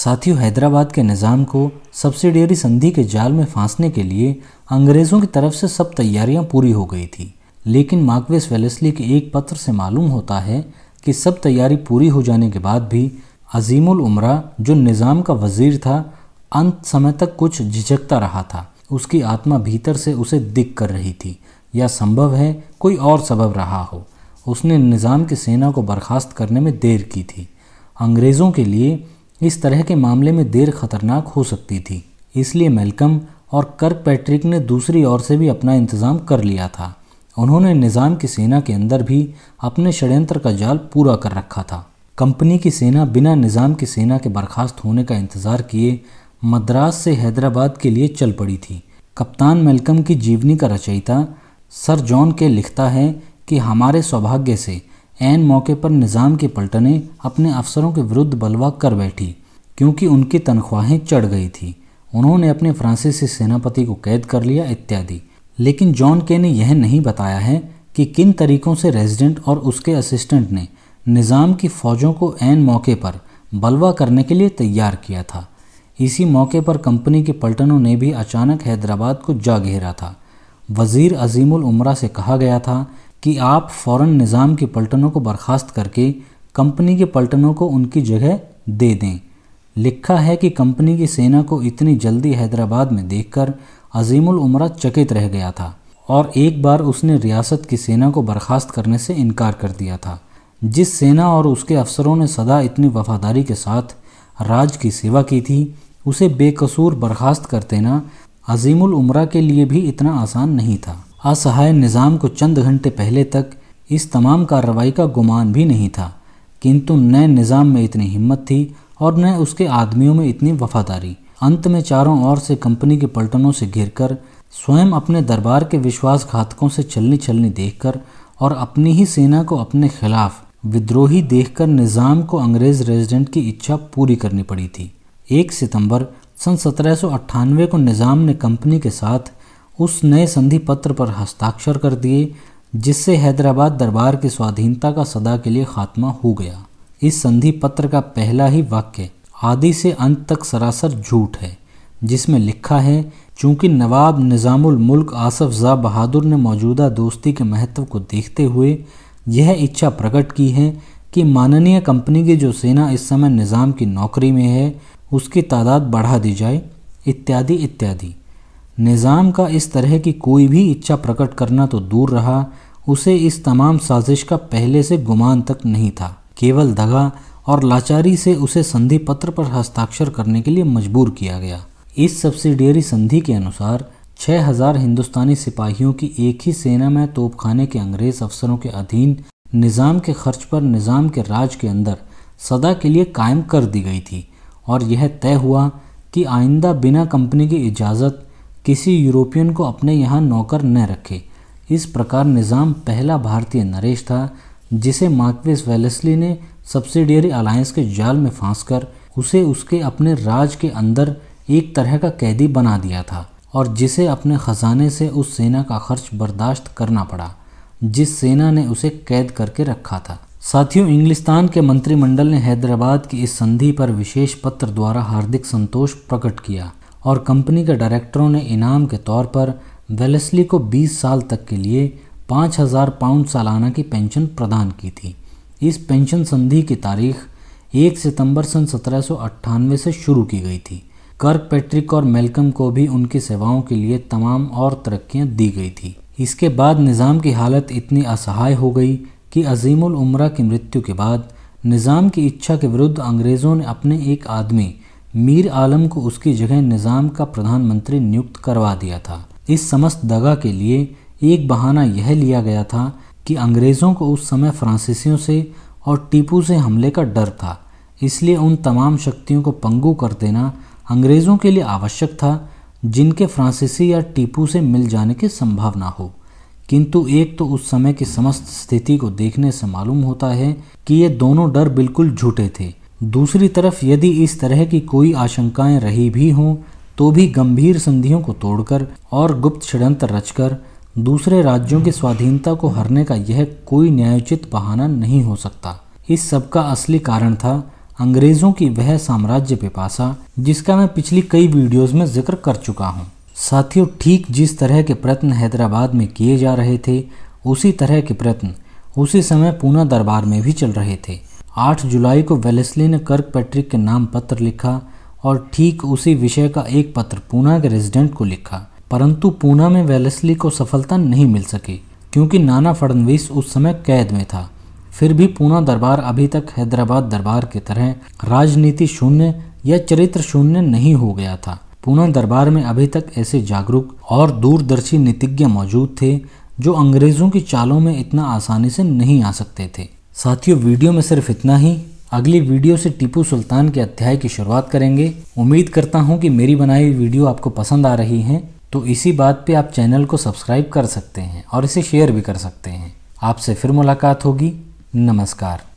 साथियों हैदराबाद के निज़ाम को सब्सिडियरी संधि के जाल में फांसने के लिए अंग्रेज़ों की तरफ से सब तैयारियां पूरी हो गई थी लेकिन मार्कवेस वेलेस्ली के एक पत्र से मालूम होता है कि सब तैयारी पूरी हो जाने के बाद भी अजीमुल उमरा जो निज़ाम का वजीर था अंत समय तक कुछ झिझकता रहा था उसकी आत्मा भीतर से उसे दिख कर रही थी या संभव है कोई और सबब रहा हो उसने निज़ाम की सेना को बर्खास्त करने में देर की थी अंग्रेज़ों के लिए इस तरह के मामले में देर खतरनाक हो सकती थी इसलिए मेलकम और कर्क पैट्रिक ने दूसरी ओर से भी अपना इंतज़ाम कर लिया था उन्होंने निज़ाम की सेना के अंदर भी अपने षड्यंत्र का जाल पूरा कर रखा था कंपनी की सेना बिना निज़ाम की सेना के बर्खास्त होने का इंतज़ार किए मद्रास से हैदराबाद के लिए चल पड़ी थी कप्तान मेलकम की जीवनी का रचयिता सर जॉन के लिखता है कि हमारे सौभाग्य से ऐन मौके पर निज़ाम की पलटने अपने अफसरों के विरुद्ध बलवा कर बैठी क्योंकि उनकी तनख्वाहें चढ़ गई थी उन्होंने अपने फ्रांसीसी सेनापति को कैद कर लिया इत्यादि लेकिन जॉन के ने यह नहीं बताया है कि किन तरीकों से रेजिडेंट और उसके असिस्टेंट ने निज़ाम की फ़ौजों को ऐन मौके पर बलवा करने के लिए तैयार किया था इसी मौके पर कंपनी के पलटनों ने भी अचानक हैदराबाद को जा घेरा था वज़ीर अजीमुल उमरा से कहा गया था कि आप फ़ौरन निज़ाम के पलटनों को बर्खास्त करके कंपनी के पलटनों को उनकी जगह दे दें लिखा है कि कंपनी की सेना को इतनी जल्दी हैदराबाद में देखकर अजीमुल उमरा चकित रह गया था और एक बार उसने रियासत की सेना को बर्खास्त करने से इनकार कर दिया था जिस सेना और उसके अफसरों ने सदा इतनी वफादारी के साथ राज की सेवा की थी उसे बेकसूर बर्खास्त कर देना अजीमुल उमरा के लिए भी इतना आसान नहीं था असहाय निज़ाम को चंद घंटे पहले तक इस तमाम कार्रवाई का गुमान भी नहीं था किंतु नए निज़ाम में इतनी हिम्मत थी और न उसके आदमियों में इतनी वफादारी अंत में चारों ओर से कंपनी के पलटनों से घिर स्वयं अपने दरबार के विश्वासघातकों से चलनी छलनी देखकर और अपनी ही सेना को अपने खिलाफ विद्रोही देखकर निज़ाम को अंग्रेज़ रेजिडेंट की इच्छा पूरी करनी पड़ी थी एक सितंबर सन सत्रह को निज़ाम ने कंपनी के साथ उस नए संधि पत्र पर हस्ताक्षर कर दिए जिससे हैदराबाद दरबार की स्वाधीनता का सदा के लिए खात्मा हो गया इस संधि पत्र का पहला ही वाक्य आदि से अंत तक सरासर झूठ है जिसमें लिखा है चूंकि नवाब निज़ामुल मुल्क आसफ ज़ा बहादुर ने मौजूदा दोस्ती के महत्व को देखते हुए यह इच्छा प्रकट की है कि माननीय कंपनी की जो सेना इस समय निज़ाम की नौकरी में है उसकी तादाद बढ़ा दी जाए इत्यादि इत्यादि निज़ाम का इस तरह की कोई भी इच्छा प्रकट करना तो दूर रहा उसे इस तमाम साजिश का पहले से गुमान तक नहीं था केवल दगा और लाचारी से उसे संधि पत्र पर हस्ताक्षर करने के लिए मजबूर किया गया इस सब्सिडियरी संधि के अनुसार 6000 हिंदुस्तानी सिपाहियों की एक ही सेना में तोपखाने के अंग्रेज़ अफसरों के अधीन निज़ाम के खर्च पर निज़ाम के राज के अंदर सदा के लिए कायम कर दी गई थी और यह तय हुआ कि आइंदा बिना कंपनी की इजाज़त किसी यूरोपियन को अपने यहाँ नौकर न रखे इस प्रकार निज़ाम पहला भारतीय नरेश था जिसे मार्कवेस वेलेस्ली ने सब्सिडियरी अलायंस के जाल में फांस उसे उसके अपने राज के अंदर एक तरह का कैदी बना दिया था और जिसे अपने ख़जाने से उस सेना का खर्च बर्दाश्त करना पड़ा जिस सेना ने उसे कैद करके रखा था साथियों इंग्लिस्तान के मंत्रिमंडल ने हैदराबाद की इस संधि पर विशेष पत्र द्वारा हार्दिक संतोष प्रकट किया और कंपनी के डायरेक्टरों ने इनाम के तौर पर वेलेस्ली को 20 साल तक के लिए 5000 पाउंड सालाना की पेंशन प्रदान की थी इस पेंशन संधि की तारीख 1 सितंबर सन सत्रह से शुरू की गई थी कर्क पैट्रिक और मेलकम को भी उनकी सेवाओं के लिए तमाम और तरक्कियां दी गई थी इसके बाद निज़ाम की हालत इतनी असहाय हो गई कि अजीमुल उम्रा की मृत्यु के बाद निज़ाम की इच्छा के विरुद्ध अंग्रेज़ों ने अपने एक आदमी मीर आलम को उसकी जगह निज़ाम का प्रधानमंत्री नियुक्त करवा दिया था इस समस्त दगा के लिए एक बहाना यह लिया गया था कि अंग्रेज़ों को उस समय फ्रांसीसियों से और टीपू से हमले का डर था इसलिए उन तमाम शक्तियों को पंगू कर देना अंग्रेज़ों के लिए आवश्यक था जिनके फ्रांसीसी या टीपू से मिल जाने की संभावना हो किंतु एक तो उस समय की समस्त स्थिति को देखने से मालूम होता है कि ये दोनों डर बिल्कुल झूठे थे दूसरी तरफ यदि इस तरह की कोई आशंकाएं रही भी हों तो भी गंभीर संधियों को तोड़कर और गुप्त षडंत्र रचकर दूसरे राज्यों की स्वाधीनता को हरने का यह कोई न्यायोचित बहाना नहीं हो सकता इस सब का असली कारण था अंग्रेज़ों की वह साम्राज्य पिपासा जिसका मैं पिछली कई वीडियोस में जिक्र कर चुका हूँ साथियों ठीक जिस तरह के प्रयत्न हैदराबाद में किए जा रहे थे उसी तरह के प्रयत्न उसी समय पूना दरबार में भी चल रहे थे आठ जुलाई को वेलेस्ली ने कर्क पैट्रिक के नाम पत्र लिखा और ठीक उसी विषय का एक पत्र पूना के रेजिडेंट को लिखा परंतु पूना में वेलेस्ली को सफलता नहीं मिल सकी क्योंकि नाना फडनवीस उस समय कैद में था फिर भी पूना दरबार अभी तक हैदराबाद दरबार की तरह राजनीति शून्य या चरित्र शून्य नहीं हो गया था पूना दरबार में अभी तक ऐसे जागरूक और दूरदर्शी नीतिज्ञ मौजूद थे जो अंग्रेजों की चालों में इतना आसानी से नहीं आ सकते थे साथियों वीडियो में सिर्फ इतना ही अगली वीडियो से टीपू सुल्तान के अध्याय की शुरुआत करेंगे उम्मीद करता हूँ कि मेरी बनाई हुई वीडियो आपको पसंद आ रही है तो इसी बात पे आप चैनल को सब्सक्राइब कर सकते हैं और इसे शेयर भी कर सकते हैं आपसे फिर मुलाकात होगी नमस्कार